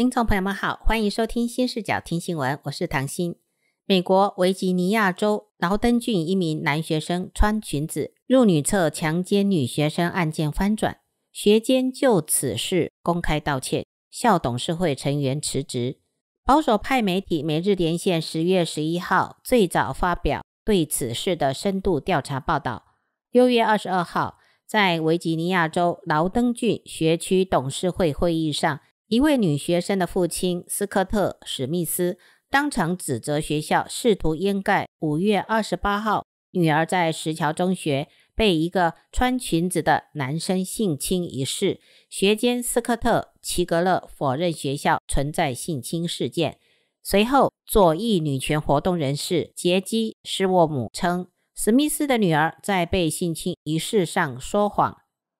听众朋友们好，欢迎收听新视角听新闻，我是唐欣。美国维吉尼亚州劳登郡一名男学生穿裙子入女厕强奸女学生案件翻转，学监就此事公开道歉，校董事会成员辞职。保守派媒体《每日连线》十月十一号最早发表对此事的深度调查报道。六月二十二号，在维吉尼亚州劳登郡学区董事会会议上。一位女学生的父亲斯科特·史密斯当场指责学校试图掩盖五月二十八号女儿在石桥中学被一个穿裙子的男生性侵一事。学监斯科特·齐格勒否认学校存在性侵事件。随后，左翼女权活动人士杰基·施沃姆称，史密斯的女儿在被性侵一事上说谎。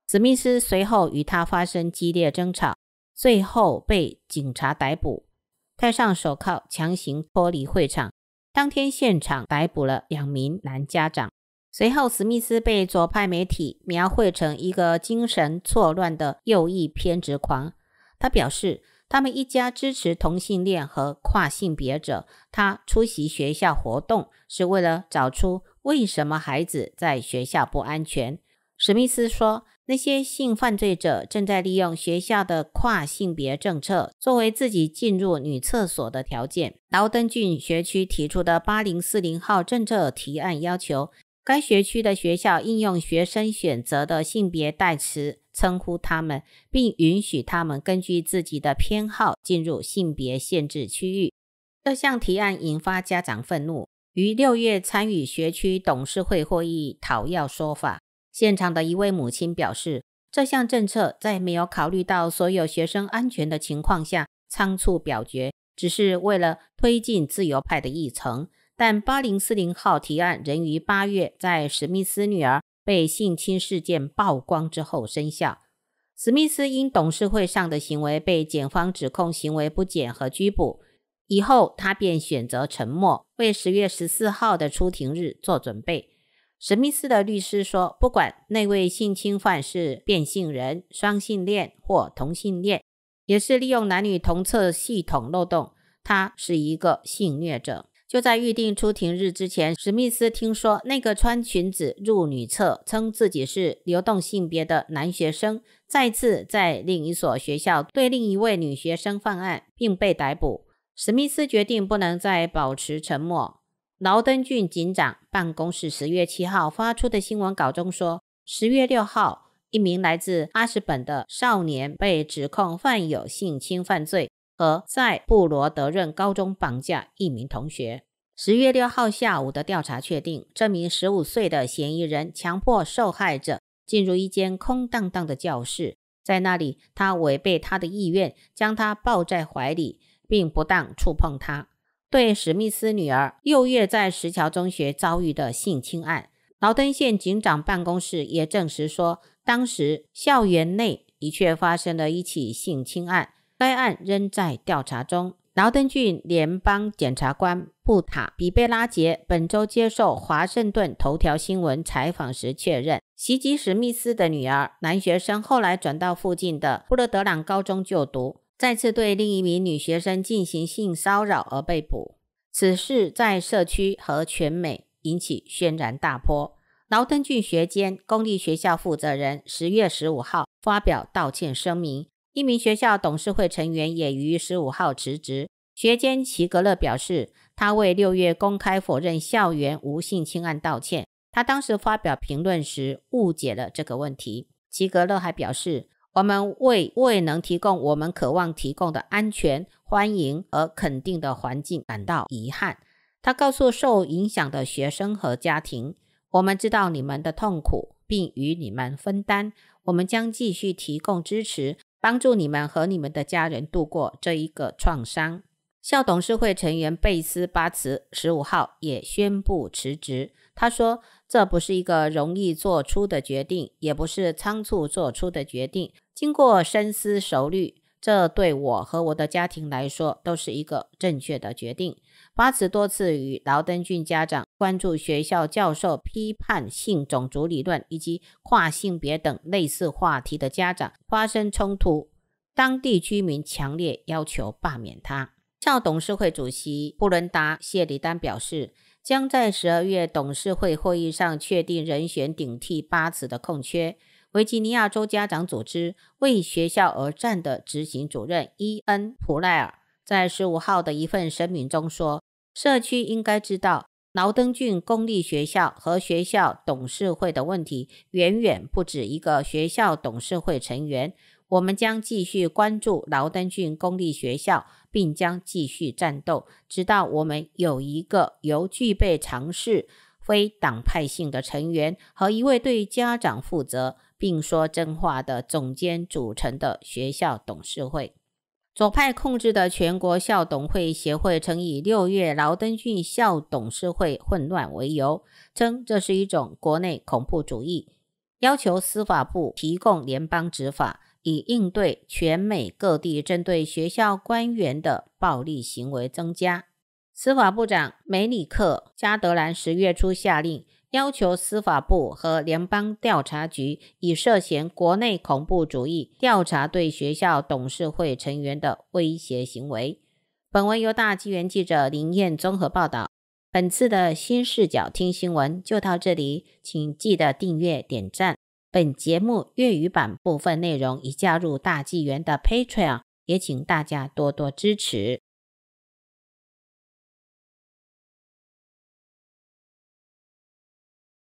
史密斯随后与他发生激烈争吵。最后被警察逮捕，戴上手铐，强行脱离会场。当天现场逮捕了两名男家长。随后，史密斯被左派媒体描绘成一个精神错乱的右翼偏执狂。他表示，他们一家支持同性恋和跨性别者。他出席学校活动是为了找出为什么孩子在学校不安全。史密斯说。那些性犯罪者正在利用学校的跨性别政策作为自己进入女厕所的条件。劳登郡学区提出的八零四零号政策提案要求，该学区的学校应用学生选择的性别代词称呼他们，并允许他们根据自己的偏好进入性别限制区域。这项提案引发家长愤怒，于六月参与学区董事会会议讨要说法。现场的一位母亲表示，这项政策在没有考虑到所有学生安全的情况下仓促表决，只是为了推进自由派的议程。但八零四零号提案仍于八月在史密斯女儿被性侵事件曝光之后生效。史密斯因董事会上的行为被检方指控行为不检和拘捕，以后他便选择沉默，为十月十四号的出庭日做准备。史密斯的律师说：“不管那位性侵犯是变性人、双性恋或同性恋，也是利用男女同厕系统漏洞，他是一个性虐者。”就在预定出庭日之前，史密斯听说那个穿裙子入女厕、称自己是流动性别的男学生，再次在另一所学校对另一位女学生犯案，并被逮捕。史密斯决定不能再保持沉默。劳登郡警长办公室十月七号发出的新闻稿中说，十月六号，一名来自阿什本的少年被指控犯有性侵犯罪和在布罗德润高中绑架一名同学。十月六号下午的调查确定，这名十五岁的嫌疑人强迫受害者进入一间空荡荡的教室，在那里，他违背他的意愿，将他抱在怀里，并不当触碰他。对史密斯女儿六月在石桥中学遭遇的性侵案，劳登县警长办公室也证实说，当时校园内的确发生了一起性侵案，该案仍在调查中。劳登郡联邦检察官布塔比贝拉杰本周接受《华盛顿头条新闻》采访时确认，袭击史密斯的女儿男学生后来转到附近的布勒德朗高中就读。再次对另一名女学生进行性骚扰而被捕，此事在社区和全美引起轩然大波。劳登郡学监、公立学校负责人十月十五号发表道歉声明，一名学校董事会成员也于十五号辞职。学监齐格勒表示，他为六月公开否认校园无性侵案道歉，他当时发表评论时误解了这个问题。齐格勒还表示。我们为未能提供我们渴望提供的安全、欢迎而肯定的环境感到遗憾。他告诉受影响的学生和家庭：“我们知道你们的痛苦，并与你们分担。我们将继续提供支持，帮助你们和你们的家人度过这一个创伤。”校董事会成员贝斯巴茨十五号也宣布辞职。他说。这不是一个容易做出的决定，也不是仓促做出的决定。经过深思熟虑，这对我和我的家庭来说都是一个正确的决定。巴茨多次与劳登郡家长关注学校教授批判性种族理论以及跨性别等类似话题的家长发生冲突，当地居民强烈要求罢免他。校董事会主席布伦达谢里丹表示。将在十二月董事会会议上确定人选顶替巴次的空缺。维吉尼亚州家长组织为学校而战的执行主任伊恩·普赖尔在十五号的一份声明中说：“社区应该知道劳登郡公立学校和学校董事会的问题远远不止一个学校董事会成员。”我们将继续关注劳登郡公立学校，并将继续战斗，直到我们有一个由具备尝试。非党派性的成员和一位对家长负责并说真话的总监组成的学校董事会。左派控制的全国校董会协会曾以六月劳登郡校董事会混乱为由，称这是一种国内恐怖主义，要求司法部提供联邦执法。以应对全美各地针对学校官员的暴力行为增加，司法部长梅里克·加德兰十月初下令，要求司法部和联邦调查局以涉嫌国内恐怖主义调查对学校董事会成员的威胁行为。本文由大纪元记者林燕综合报道。本次的新视角听新闻就到这里，请记得订阅、点赞。本节目粤语版部分内容已加入大纪元的 Patreon，也请大家多多支持。